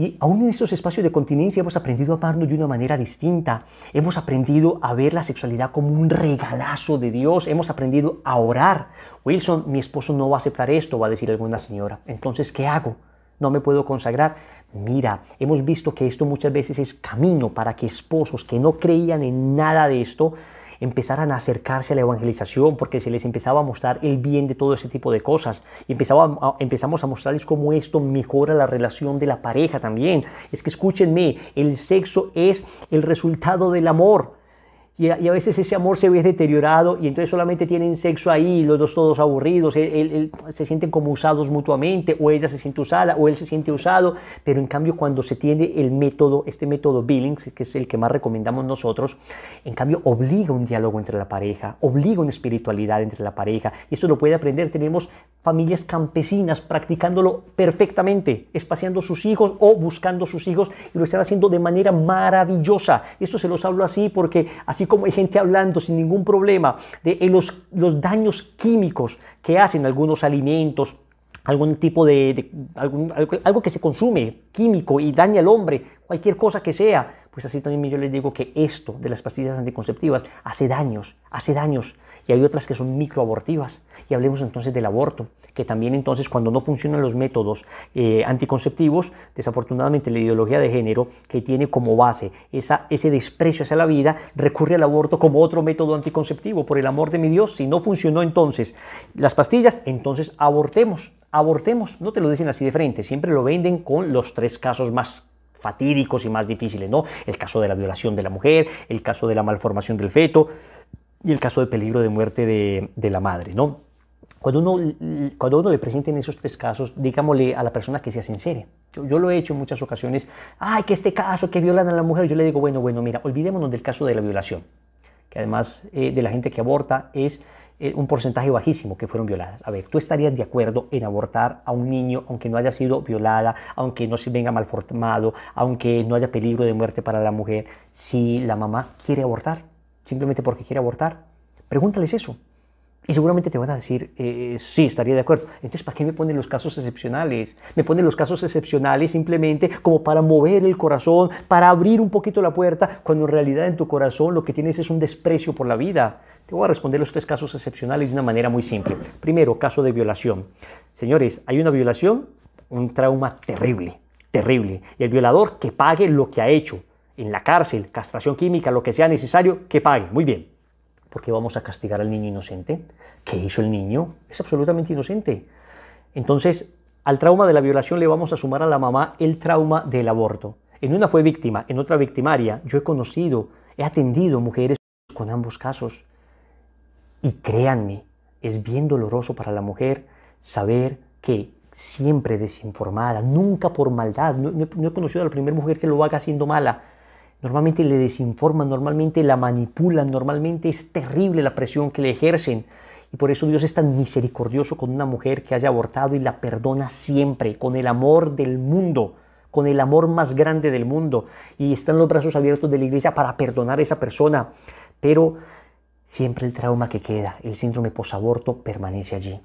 Y aún en estos espacios de continencia hemos aprendido a amarnos de una manera distinta. Hemos aprendido a ver la sexualidad como un regalazo de Dios. Hemos aprendido a orar. Wilson, mi esposo no va a aceptar esto, va a decir alguna señora. Entonces, ¿qué hago? No me puedo consagrar. Mira, hemos visto que esto muchas veces es camino para que esposos que no creían en nada de esto empezaran a acercarse a la evangelización porque se les empezaba a mostrar el bien de todo ese tipo de cosas. Y empezamos a mostrarles cómo esto mejora la relación de la pareja también. Es que escúchenme, el sexo es el resultado del amor y a, veces ese amor se ve deteriorado y entonces solamente tienen sexo ahí, los dos todos aburridos, se sienten como usados mutuamente, o ella se siente usada, o él se siente usado, pero en cambio cuando se tiene el método, este método Billings, que es el que más recomendamos nosotros, en cambio obliga un diálogo entre la pareja, obliga una espiritualidad entre la pareja, y esto lo puede aprender, tenemos familias campesinas practicándolo perfectamente, espaciando sus hijos o buscando sus hijos, y lo están haciendo de manera maravillosa. Esto se los hablo así porque así como hay gente hablando sin ningún problema de eh, los, los daños químicos que hacen algunos alimentos, algún tipo de, algo que se consume químico y daña al hombre, cualquier cosa que sea, pues así también yo les digo que esto de las pastillas anticonceptivas hace daños, hace daños. Y hay otras que son microabortivas. Y hablemos entonces del aborto, que también entonces cuando no funcionan los métodos eh, anticonceptivos, desafortunadamente la ideología de género que tiene como base ese desprecio hacia la vida, recurre al aborto como otro método anticonceptivo. Por el amor de mi Dios, si no funcionó entonces las pastillas, entonces abortemos abortemos, no te lo dicen así de frente, siempre lo venden con los tres casos más fatídicos y más difíciles, ¿no? El caso de la violación de la mujer, el caso de la malformación del feto y el caso de peligro de muerte de, la madre, ¿no? Cuando uno, cuando uno le presenten esos tres casos, digámosle a la persona que sea sincera. Yo, lo he hecho en muchas ocasiones, ay, que este caso, que violan a la mujer, yo le digo, bueno, bueno, mira, olvidémonos del caso de la violación, que además eh, de la gente que aborta es eh, un porcentaje bajísimo que fueron violadas. A ver, ¿tú estarías de acuerdo en abortar a un niño aunque no haya sido violada, aunque no se venga malformado, aunque no haya peligro de muerte para la mujer, si la mamá quiere abortar? Simplemente porque quiere abortar. Pregúntales eso. Y seguramente te van a decir, eh, eh, sí, estaría de acuerdo. Entonces, ¿para qué me ponen los casos excepcionales? Me ponen los casos excepcionales simplemente como para mover el corazón, para abrir un poquito la puerta, cuando en realidad en tu corazón lo que tienes es un desprecio por la vida. Te voy a responder los tres casos excepcionales de una manera muy simple. Primero, caso de violación. Señores, hay una violación, un trauma terrible, terrible. Y el violador que pague lo que ha hecho en la cárcel, castración química, lo que sea necesario, que pague. Muy bien. ¿Por qué vamos a castigar al niño inocente? ¿Qué hizo el niño? Es absolutamente inocente. Entonces, al trauma de la violación le vamos a sumar a la mamá el trauma del aborto. En una fue víctima, en otra victimaria. Yo he conocido, he atendido mujeres con ambos casos. Y créanme, es bien doloroso para la mujer saber que siempre desinformada, nunca por maldad, no, he conocido a la primera mujer que lo haga siendo mala, normalmente le desinforman, normalmente la manipulan, normalmente es terrible la presión que le ejercen. Y por eso Dios es tan misericordioso con una mujer que haya abortado y la perdona siempre, con el amor del mundo, con el amor más grande del mundo. Y están los brazos abiertos de la iglesia para perdonar a esa persona. Pero siempre el trauma que queda, el síndrome posaborto permanece allí.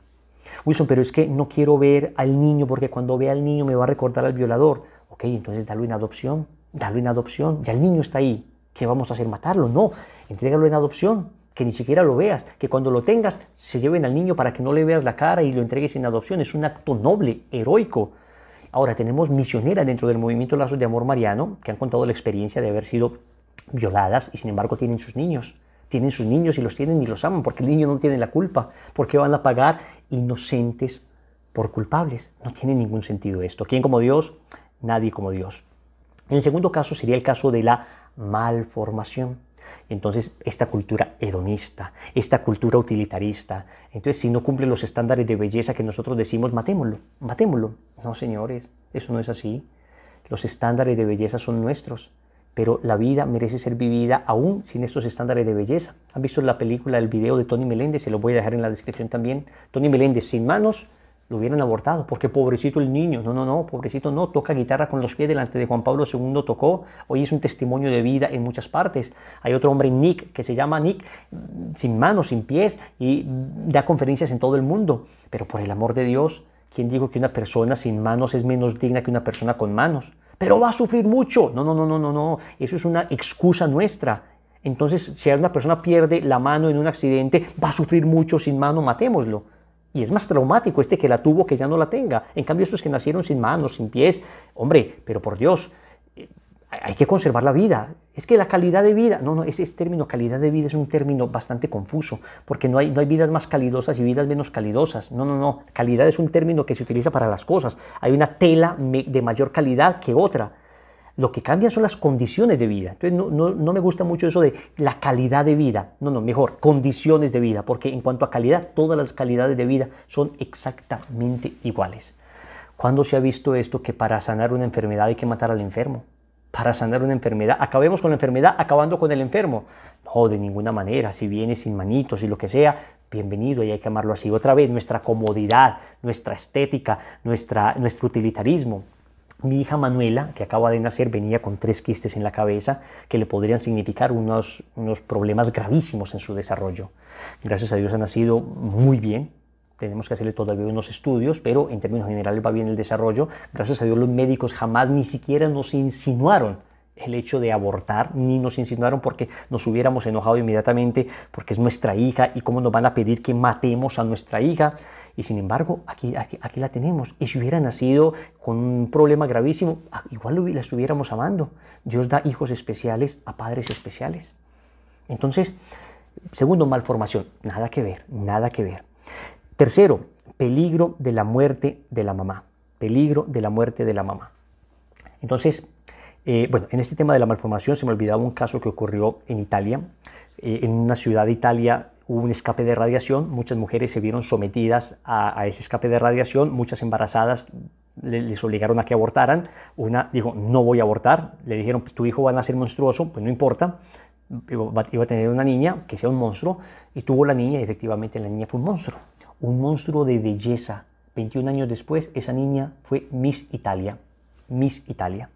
Wilson, pero es que no quiero ver al niño porque cuando vea al niño me va a recordar al violador. Ok, entonces dalo en adopción, dalo en adopción, ya el niño está ahí. ¿Qué vamos a hacer? ¿Matarlo? No, entrégalo en adopción, que ni siquiera lo veas, que cuando lo tengas se lleven al niño para que no le veas la cara y lo entregues en adopción. Es un acto noble, heroico. Ahora tenemos misioneras dentro del movimiento Lazos de Amor Mariano que han contado la experiencia de haber sido violadas y sin embargo tienen sus niños tienen sus niños y los tienen y los aman, porque el niño no tiene la culpa, porque van a pagar inocentes por culpables. No tiene ningún sentido esto. ¿Quién como Dios? Nadie como Dios. En el segundo caso sería el caso de la malformación. Entonces, esta cultura hedonista, esta cultura utilitarista, entonces si no cumple los estándares de belleza que nosotros decimos, matémoslo, matémoslo. No, señores, eso no es así. Los estándares de belleza son nuestros pero la vida merece ser vivida aún sin estos estándares de belleza. ¿Han visto la película, el video de Tony Meléndez? Se lo voy a dejar en la descripción también. Tony Meléndez sin manos lo hubieran abortado, porque pobrecito el niño, no, no, no, pobrecito no, toca guitarra con los pies delante de Juan Pablo II, tocó, hoy es un testimonio de vida en muchas partes. Hay otro hombre, Nick, que se llama Nick, sin manos, sin pies, y da conferencias en todo el mundo, pero por el amor de Dios, ¿quién dijo que una persona sin manos es menos digna que una persona con manos? pero va a sufrir mucho. No, no, no, no, no, no. Eso es una excusa nuestra. Entonces, si una persona pierde la mano en un accidente, va a sufrir mucho sin mano, matémoslo. Y es más traumático este que la tuvo que ya no la tenga. En cambio, estos que nacieron sin manos, sin pies, hombre, pero por Dios, hay que conservar la vida. Es que la calidad de vida, no, no, ese, término calidad de vida es un término bastante confuso, porque no hay, no hay vidas más calidosas y vidas menos calidosas. No, no, no. Calidad es un término que se utiliza para las cosas. Hay una tela de mayor calidad que otra. Lo que cambia son las condiciones de vida. Entonces, no, no me gusta mucho eso de la calidad de vida. No, no, mejor, condiciones de vida, porque en cuanto a calidad, todas las calidades de vida son exactamente iguales. ¿Cuándo se ha visto esto que para sanar una enfermedad hay que matar al enfermo? para sanar una enfermedad. Acabemos con la enfermedad acabando con el enfermo. No, de ninguna manera. Si viene sin manitos y lo que sea, bienvenido y hay que amarlo así. Otra vez, nuestra comodidad, nuestra estética, nuestra, nuestro utilitarismo. Mi hija Manuela, que acaba de nacer, venía con tres quistes en la cabeza que le podrían significar unos, unos problemas gravísimos en su desarrollo. Gracias a Dios ha nacido muy bien, tenemos que hacerle todavía unos estudios, pero en términos generales va bien el desarrollo. Gracias a Dios los médicos jamás ni siquiera nos insinuaron el hecho de abortar, ni nos insinuaron porque nos hubiéramos enojado inmediatamente porque es nuestra hija y cómo nos van a pedir que matemos a nuestra hija. Y sin embargo, aquí, aquí, la tenemos. Y si hubiera nacido con un problema gravísimo, ah, igual la estuviéramos amando. Dios da hijos especiales a padres especiales. Entonces, segundo, malformación. Nada que ver, nada que ver. Tercero, peligro de la muerte de la mamá. Peligro de la muerte de la mamá. Entonces, eh, bueno, en este tema de la malformación se me olvidaba un caso que ocurrió en Italia. Eh, en una ciudad de Italia hubo un escape de radiación, muchas mujeres se vieron sometidas a, ese escape de radiación, muchas embarazadas les obligaron a que abortaran, una dijo, no voy a abortar, le dijeron, tu hijo va a nacer monstruoso, pues no importa, iba a tener una niña que sea un monstruo, y tuvo la niña y efectivamente la niña fue un monstruo un monstruo de belleza. 21 años después, esa niña fue Miss Italia. Miss Italia.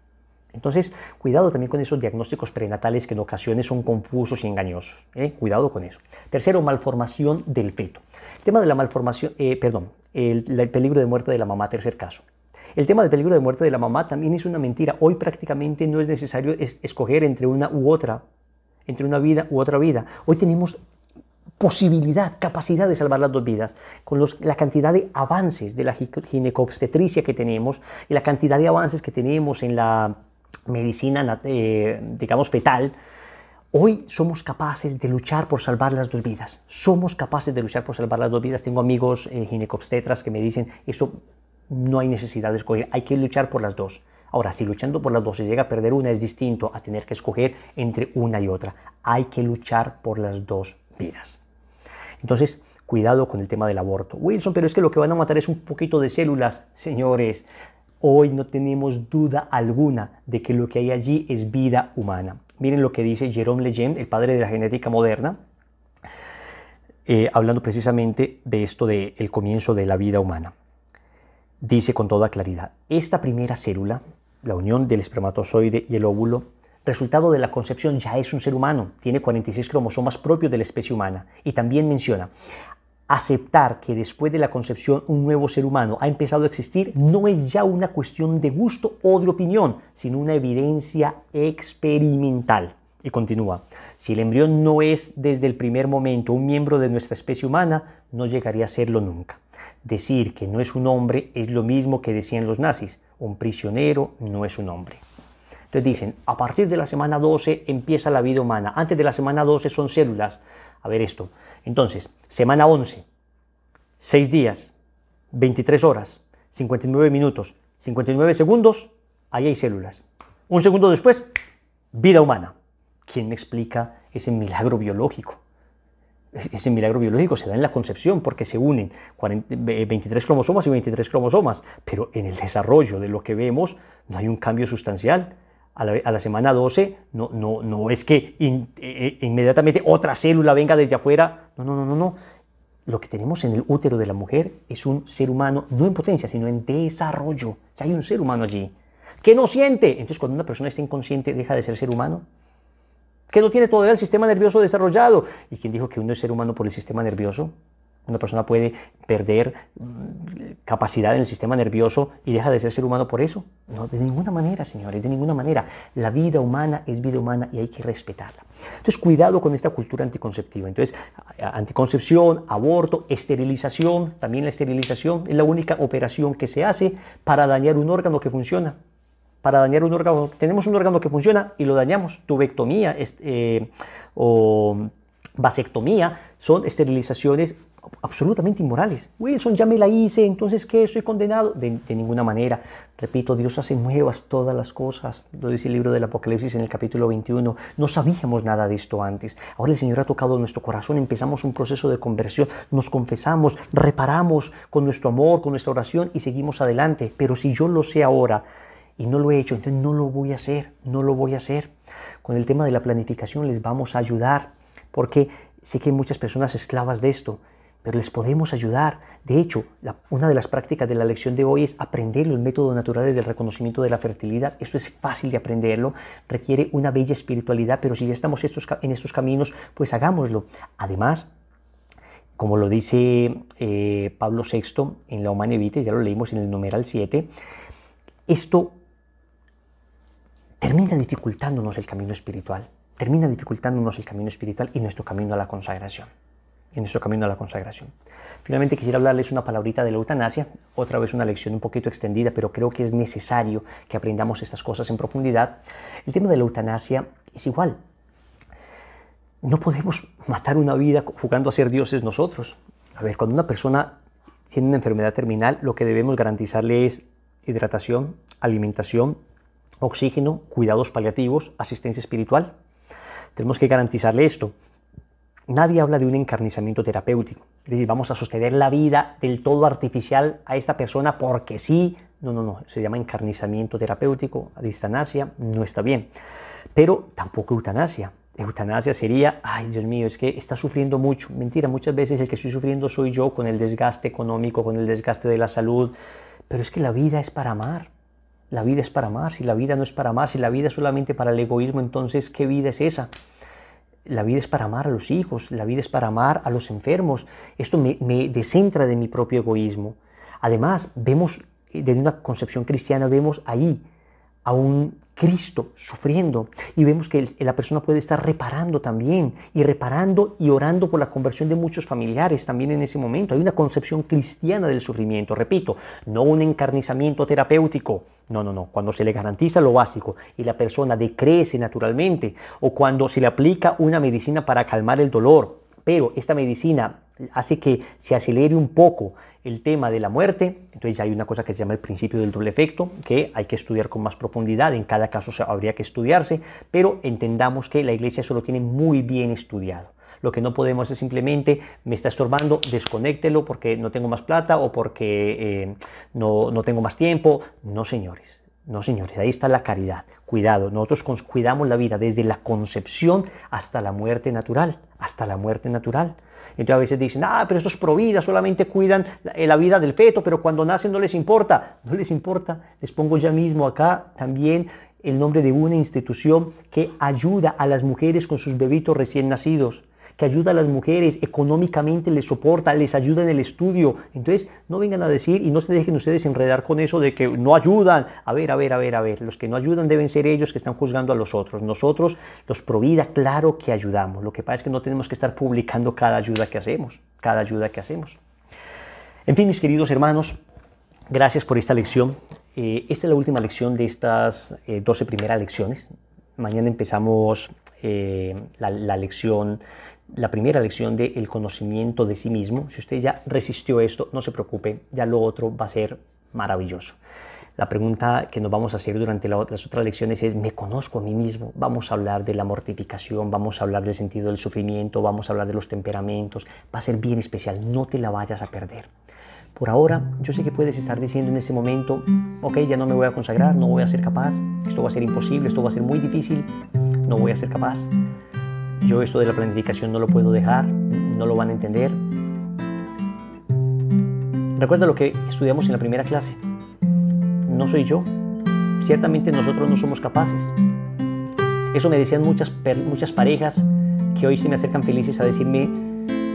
Entonces, cuidado también con esos diagnósticos prenatales que en ocasiones son confusos y engañosos. ¿eh? Cuidado con eso. Tercero, malformación del feto. El tema de la malformación, eh, perdón, el, peligro de muerte de la mamá, tercer caso. El tema del peligro de muerte de la mamá también es una mentira. Hoy prácticamente no es necesario escoger entre una u otra, entre una vida u otra vida. Hoy tenemos posibilidad, capacidad de salvar las dos vidas, con la cantidad de avances de la ginecobstetricia que tenemos y la cantidad de avances que tenemos en la medicina, eh, digamos, fetal, Hoy somos capaces de luchar por salvar las dos vidas. Somos capaces de luchar por salvar las dos vidas. Tengo amigos eh, ginecobstetras que me dicen, eso no hay necesidad de escoger, hay que luchar por las dos. Ahora, si luchando por las dos se llega a perder una, es distinto a tener que escoger entre una y otra. Hay que luchar por las dos vidas. Entonces, cuidado con el tema del aborto. Wilson, pero es que lo que van a matar es un poquito de células, señores. Hoy no tenemos duda alguna de que lo que hay allí es vida humana. Miren lo que dice Jerome Legend, el padre de la genética moderna, eh, hablando precisamente de esto del comienzo de la vida humana. Dice con toda claridad, esta primera célula, la unión del espermatozoide y el óvulo, resultado de la concepción, ya es un ser humano, tiene 46 cromosomas propios de la especie humana. Y también menciona, aceptar que después de la concepción un nuevo ser humano ha empezado a existir no es ya una cuestión de gusto o de opinión, sino una evidencia experimental. Y continúa, si el embrión no es desde el primer momento un miembro de nuestra especie humana, no llegaría a serlo nunca. Decir que no es un hombre es lo mismo que decían los nazis, un prisionero no es un hombre. Entonces dicen, a partir de la semana 12 empieza la vida humana. Antes de la semana 12 son células. A ver esto. Entonces, semana 11, 6 días, 23 horas, 59 minutos, 59 segundos, ahí hay células. Un segundo después, vida humana. ¿Quién me explica ese milagro biológico? Ese milagro biológico se da en la concepción porque se unen 23 cromosomas y 23 cromosomas, pero en el desarrollo de lo que vemos no hay un cambio sustancial a la, semana 12, no, no, no es que eh, eh, inmediatamente otra célula venga desde afuera, no, no, no, no, no. Lo que tenemos en el útero de la mujer es un ser humano, no en potencia, sino en desarrollo. O sea, hay un ser humano allí que no siente. Entonces, cuando una persona está inconsciente, deja de ser ser humano. Que no tiene todavía el sistema nervioso desarrollado. ¿Y quién dijo que uno es ser humano por el sistema nervioso? Una persona puede perder mm, capacidad en el sistema nervioso y deja de ser ser humano por eso. No, de ninguna manera, señores, de ninguna manera. La vida humana es vida humana y hay que respetarla. Entonces, cuidado con esta cultura anticonceptiva. Entonces, anticoncepción, aborto, esterilización, también la esterilización es la única operación que se hace para dañar un órgano que funciona para dañar un órgano. Tenemos un órgano que funciona y lo dañamos. Tubectomía eh, o vasectomía son esterilizaciones absolutamente inmorales. Wilson, ya me la hice, entonces ¿qué? ¿Soy condenado? De, de, ninguna manera. Repito, Dios hace nuevas todas las cosas. Lo dice el libro del Apocalipsis en el capítulo 21. No sabíamos nada de esto antes. Ahora el Señor ha tocado nuestro corazón, empezamos un proceso de conversión, nos confesamos, reparamos con nuestro amor, con nuestra oración y seguimos adelante. Pero si yo lo sé ahora y no lo he hecho, entonces no lo voy a hacer, no lo voy a hacer. Con el tema de la planificación les vamos a ayudar porque sé que hay muchas personas esclavas de esto pero les podemos ayudar. De hecho, una de las prácticas de la lección de hoy es aprender el método natural del reconocimiento de la fertilidad. Esto es fácil de aprenderlo, requiere una bella espiritualidad, pero si ya estamos en estos caminos, pues hagámoslo. Además, como lo dice eh, Pablo VI en la Humanae Vitae, ya lo leímos en el numeral 7, esto termina dificultándonos el camino espiritual, termina dificultándonos el camino espiritual y nuestro camino a la consagración en nuestro camino a la consagración. Finalmente quisiera hablarles una palabrita de la eutanasia, otra vez una lección un poquito extendida, pero creo que es necesario que aprendamos estas cosas en profundidad. El tema de la eutanasia es igual. No podemos matar una vida jugando a ser dioses nosotros. A ver, cuando una persona tiene una enfermedad terminal, lo que debemos garantizarle es hidratación, alimentación, oxígeno, cuidados paliativos, asistencia espiritual. Tenemos que garantizarle esto nadie habla de un encarnizamiento terapéutico. Es decir, vamos a sostener la vida del todo artificial a esta persona porque sí. No, no, no. Se llama encarnizamiento terapéutico, distanasia, no está bien. Pero tampoco eutanasia. Eutanasia sería, ay Dios mío, es que está sufriendo mucho. Mentira, muchas veces el que estoy sufriendo soy yo con el desgaste económico, con el desgaste de la salud. Pero es que la vida es para amar. La vida es para amar. Si la vida no es para amar, si la vida es solamente para el egoísmo, entonces, ¿qué vida es esa? la vida es para amar a los hijos, la vida es para amar a los enfermos. Esto me, descentra de mi propio egoísmo. Además, vemos, eh, desde una concepción cristiana, vemos ahí a un Cristo sufriendo. Y vemos que la persona puede estar reparando también, y reparando y orando por la conversión de muchos familiares también en ese momento. Hay una concepción cristiana del sufrimiento, repito, no un encarnizamiento terapéutico. No, no, no. Cuando se le garantiza lo básico y la persona decrece naturalmente, o cuando se le aplica una medicina para calmar el dolor, pero esta medicina hace que se acelere un poco el tema de la muerte. Entonces hay una cosa que se llama el principio del doble efecto, que hay que estudiar con más profundidad, en cada caso habría que estudiarse, pero entendamos que la iglesia eso lo tiene muy bien estudiado. Lo que no podemos es simplemente, me está estorbando, desconéctelo porque no tengo más plata o porque eh, no, no tengo más tiempo. No, señores. No, señores, ahí está la caridad. Cuidado, nosotros cuidamos la vida desde la concepción hasta la muerte natural, hasta la muerte natural. Entonces a veces dicen, ah, pero estos pro vida solamente cuidan eh, la vida del feto, pero cuando nacen no les importa. No les importa. Les pongo ya mismo acá también el nombre de una institución que ayuda a las mujeres con sus bebitos recién nacidos que ayuda a las mujeres, económicamente les soporta, les ayuda en el estudio. Entonces, no vengan a decir y no se dejen ustedes enredar con eso de que no ayudan. A ver, a ver, a ver, a ver. Los que no ayudan deben ser ellos que están juzgando a los otros. Nosotros, los Provida, claro que ayudamos. Lo que pasa es que no tenemos que estar publicando cada ayuda que hacemos, cada ayuda que hacemos. En fin, mis queridos hermanos, gracias por esta lección. Eh, esta es la última lección de estas 12 eh, primeras lecciones. Mañana empezamos eh, la lección la primera lección de el conocimiento de sí mismo. Si usted ya resistió esto, no se preocupe, ya lo otro va a ser maravilloso. La pregunta que nos vamos a hacer durante las otras lecciones es, ¿me conozco a mí mismo? Vamos a hablar de la mortificación, vamos a hablar del sentido del sufrimiento, vamos a hablar de los temperamentos, va a ser bien especial, no te la vayas a perder. Por ahora, yo sé que puedes estar diciendo en ese momento, ok, ya no me voy a consagrar, no voy a ser capaz, esto va a ser imposible, esto va a ser muy difícil, no voy a ser capaz. Yo esto de la planificación no lo puedo dejar, no lo van a entender. Recuerda lo que estudiamos en la primera clase. No soy yo. Ciertamente nosotros no somos capaces. Eso me decían muchas, muchas parejas que hoy se me acercan felices a decirme,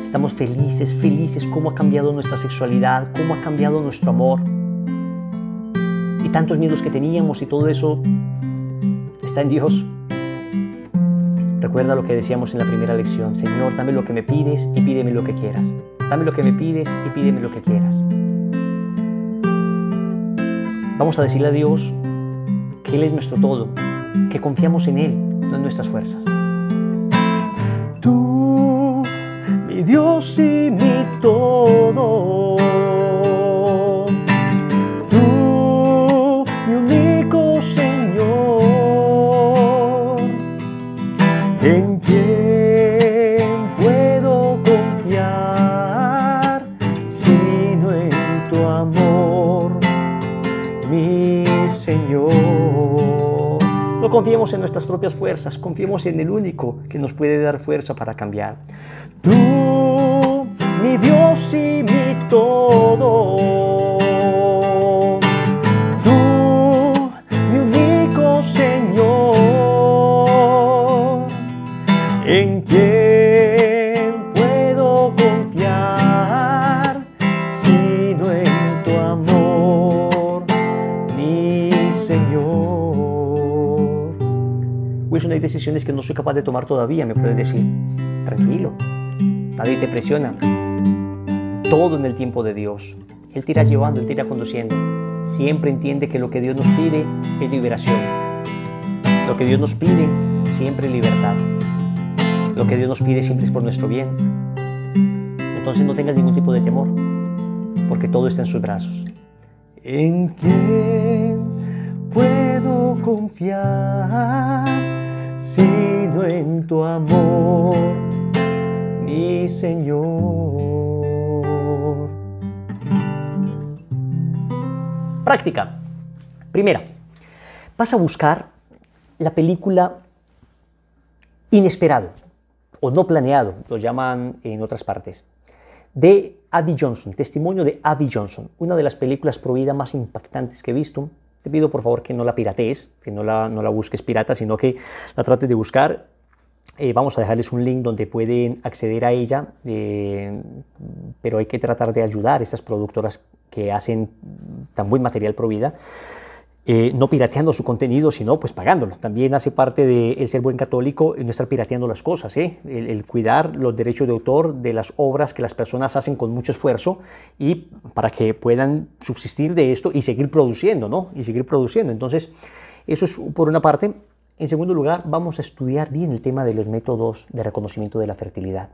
estamos felices, felices, cómo ha cambiado nuestra sexualidad, cómo ha cambiado nuestro amor. Y tantos miedos que teníamos y todo eso está en Dios. Recuerda lo que decíamos en la primera lección, Señor, dame lo que me pides y pídeme lo que quieras. Dame lo que me pides y pídeme lo que quieras. Vamos a decirle a Dios que Él es nuestro todo, que confiamos en Él, no en nuestras fuerzas. Tú, mi Dios y mi todo. confiemos en nuestras propias fuerzas, confiemos en el único que nos puede dar fuerza para cambiar. Tú, mi Dios y mi todo. decisiones que no soy capaz de tomar todavía, me puedes decir, tranquilo, nadie te presiona. Todo en el tiempo de Dios. Él te irá llevando, Él te irá conduciendo. Siempre entiende que lo que Dios nos pide es liberación. Lo que Dios nos pide siempre es libertad. Lo que Dios nos pide siempre es por nuestro bien. Entonces no tengas ningún tipo de temor, porque todo está en sus brazos. ¿En quién puedo confiar? sino en tu amor, mi Señor. Práctica. Primera, vas a buscar la película Inesperado o No Planeado, lo llaman en otras partes, de Abby Johnson, testimonio de Abby Johnson, una de las películas prohibidas más impactantes que he visto, te pido por favor que no la piratees, que no la, no la busques pirata, sino que la trates de buscar. Eh, vamos a dejarles un link donde pueden acceder a ella, eh, pero hay que tratar de ayudar a estas productoras que hacen tan buen material pro vida eh, no pirateando su contenido, sino pues pagándolo. También hace parte de ser buen católico no estar pirateando las cosas, ¿eh? el, el, cuidar los derechos de autor de las obras que las personas hacen con mucho esfuerzo y para que puedan subsistir de esto y seguir produciendo, ¿no? Y seguir produciendo. Entonces, eso es por una parte. En segundo lugar, vamos a estudiar bien el tema de los métodos de reconocimiento de la fertilidad.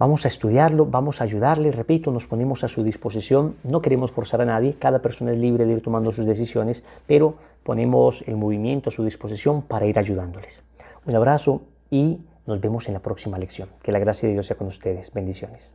Vamos a estudiarlo, vamos a ayudarle, repito, nos ponemos a su disposición, no queremos forzar a nadie, cada persona es libre de ir tomando sus decisiones, pero ponemos el movimiento a su disposición para ir ayudándoles. Un abrazo y nos vemos en la próxima lección. Que la gracia de Dios sea con ustedes. Bendiciones.